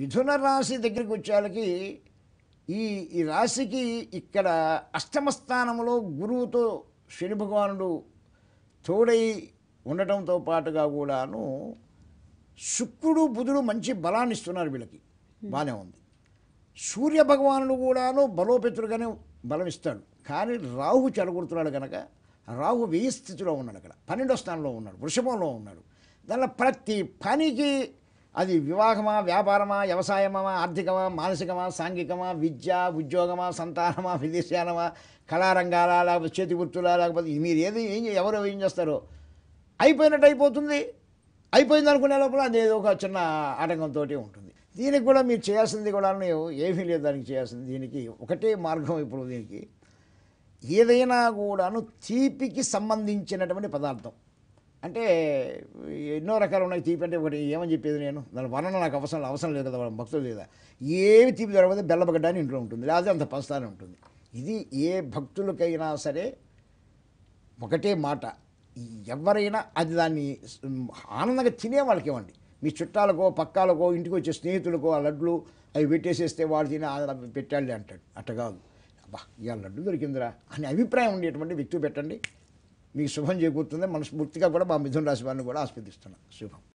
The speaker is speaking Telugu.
మిథున రాశి దగ్గరికి వచ్చేళ్ళకి ఈ ఈ రాశికి ఇక్కడ అష్టమ స్థానంలో గురువుతో శని భగవానుడు తోడై ఉండటంతో పాటుగా కూడాను శుక్రుడు బుధుడు మంచి బలాన్ని ఇస్తున్నారు వీళ్ళకి బాగానే ఉంది సూర్య భగవానుడు కూడాను బలోపేతుడుగానే బలం ఇస్తాడు కానీ రాహు చెడగొడుతున్నాడు కనుక రాహు వేయి స్థితిలో ఉన్నాడు అక్కడ పన్నెండో స్థానంలో ఉన్నాడు వృషభంలో ఉన్నాడు దానిలో ప్రతి పనికి అది వివాహమా వ్యాపారమా వ్యవసాయమా ఆర్థికమా మానసికమా సాంఘికమా విద్య ఉద్యోగమా సంతానమా విదేశానమా కళారంగాలా లేకపోతే చేతి గుర్తులా లేకపోతే మీరు ఏది ఏం ఎవరు ఏం చేస్తారో అయిపోయినట్టు అయిపోతుంది అయిపోయింది అనుకునే లోపల అది ఏదో ఒక చిన్న ఆటంకంతో ఉంటుంది దీనికి కూడా మీరు చేయాల్సింది కూడా ఏమీ లేదు దానికి చేయాల్సింది దీనికి ఒకటే మార్గం ఇప్పుడు దీనికి ఏదైనా కూడాను తీపికి సంబంధించినటువంటి పదార్థం అంటే ఎన్నో రకాలు ఉన్నాయి తీపి అంటే ఒకటి ఏమని చెప్పేది నేను దాని వర్ణన నాకు అవసరం అవసరం లేదు కదా భక్తులు లేదా ఏమి తీపి దొరకపోతే బెల్లబగడ్డ అని ఇంట్లో ఉంటుంది లేదా అంత పస్తానే ఉంటుంది ఇది ఏ భక్తులకైనా సరే ఒకటే మాట ఎవరైనా అది దాన్ని ఆనందంగా తినే వాళ్ళకి ఇవ్వండి మీ చుట్టాలకో పక్కాలకో ఇంటికి వచ్చే స్నేహితులకో ఆ లడ్లు అవి పెట్టేసేస్తే తినే తిని పెట్టాలి అంటాడు అట్ట కాదు అబ్బా ఇవాళ లడ్డు దొరికిందిరా అనే అభిప్రాయం ఉండేటువంటి వ్యక్తి పెట్టండి మీకు శుభం చేకూరుతుంది మనస్ఫూర్తిగా కూడా మా మిథున రాశి వారిని కూడా ఆస్వాదిస్తున్నాం శుభం